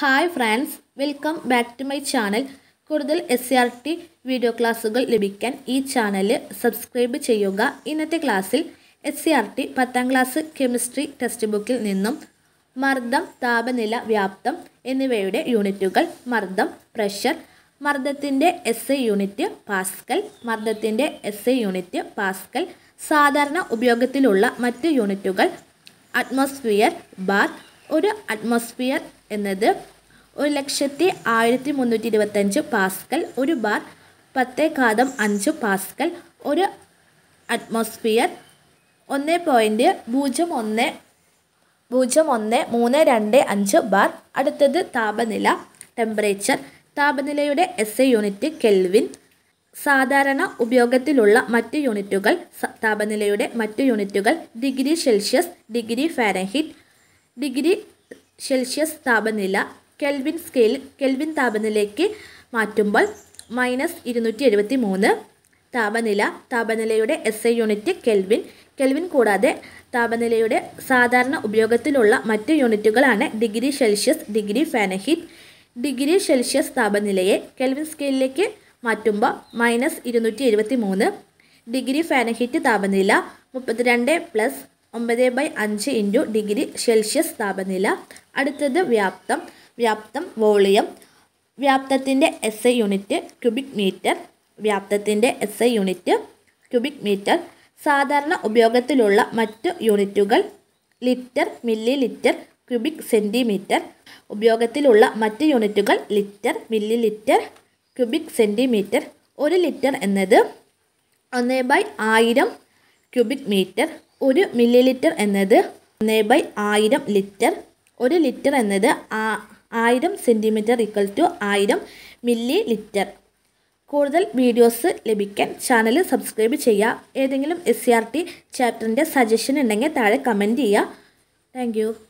hi friends welcome back to my channel കൂടുതൽ S C R T video ക്ലാസ്സുകൾ ലഭിക്കാൻ ഈ ചാനൽ സബ്സ്ക്രൈബ് ചെയ്യുക ഇന്നത്തെ ക്ലാസ്സിൽ എസ് സി ആർ ടി പത്താം ക്ലാസ് കെമിസ്ട്രി ടെക്സ്റ്റ് ബുക്കിൽ നിന്നും മർദ്ദം താപനില വ്യാപ്തം എന്നിവയുടെ യൂണിറ്റുകൾ മർദ്ദം പ്രഷർ മർദ്ദത്തിൻ്റെ എസ് ഐ യൂണിറ്റ് പാസ്കൽ മർദ്ദത്തിൻ്റെ എസ് ഐ യൂണിറ്റ് പാസ്കൽ സാധാരണ ഉപയോഗത്തിലുള്ള മറ്റ് യൂണിറ്റുകൾ അറ്റ്മോസ്ഫിയർ ബാർ ഒരു അറ്റ്മോസ്ഫിയർ എന്നത് ഒരു ലക്ഷത്തി ആയിരത്തി മുന്നൂറ്റി ഇരുപത്തഞ്ച് പാസ്കൽ ഒരു ബാർ പത്തേ കാതം അഞ്ച് പാസ്കൽ ഒരു അറ്റ്മോസ്ഫിയർ ഒന്ന് പോയിൻറ്റ് പൂജ്യം ഒന്ന് പൂജ്യം ഒന്ന് മൂന്ന് രണ്ട് അഞ്ച് ബാർ അടുത്തത് താപനില ടെമ്പറേച്ചർ താപനിലയുടെ എസ് എ യൂണിറ്റ് കെൽവിൻ സാധാരണ ഉപയോഗത്തിലുള്ള മറ്റ് യൂണിറ്റുകൾ താപനിലയുടെ മറ്റ് യൂണിറ്റുകൾ degree Celsius degree Fahrenheit degree Celsius താപനില കെൽവിൻ സ്കെയിൽ കെൽവിൻ താപനിലയ്ക്ക് മാറ്റുമ്പോൾ മൈനസ് ഇരുന്നൂറ്റി എഴുപത്തി മൂന്ന് താപനില താപനിലയുടെ S I unit Kelvin Kelvin കൂടാതെ താപനിലയുടെ സാധാരണ ഉപയോഗത്തിലുള്ള മറ്റ് യൂണിറ്റുകളാണ് degree Celsius degree Fahrenheit degree Celsius താപനിലയെ കെൽവിൻ സ്കെയിലിലേക്ക് മാറ്റുമ്പോൾ മൈനസ് ഇരുന്നൂറ്റി എഴുപത്തി മൂന്ന് ഡിഗ്രി ഫാനഹിറ്റ് താപനില മുപ്പത്തിരണ്ട് പ്ലസ് ഒമ്പത് ബൈ അഞ്ച് ഇൻറ്റു ഡിഗ്രി സെൽഷ്യസ് താപനില അടുത്തത് വ്യാപ്തം വ്യാപ്തം വോളിയം വ്യാപ്തത്തിൻ്റെ S I unit cubic metre വ്യാപ്തത്തിൻ്റെ S I unit cubic metre സാധാരണ ഉപയോഗത്തിലുള്ള മറ്റ് യൂണിറ്റുകൾ litre millilitre cubic centimetre ഉപയോഗത്തിലുള്ള മറ്റ് യൂണിറ്റുകൾ litre millilitre cubic centimetre ഒരു ലിറ്റർ എന്നത് ഒന്ന് ബൈ ആയിരം ക്യൂബിക് മീറ്റർ ഒരു മില്ലി ലിറ്റർ എന്നത് ഒന്ന് ബൈ ആയിരം ലിറ്റർ ഒരു ലിറ്റർ എന്നത് ആയിരം സെൻറ്റിമീറ്റർ ഇക്വൽ ടു ആയിരം മില്ലി ലിറ്റർ കൂടുതൽ വീഡിയോസ് ലഭിക്കാൻ ചാനൽ സബ്സ്ക്രൈബ് ചെയ്യുക ഏതെങ്കിലും എസ് സി ആർ ടി ചാപ്റ്ററിൻ്റെ സജഷൻ ഉണ്ടെങ്കിൽ താഴെ കമൻറ്റ് ചെയ്യുക താങ്ക്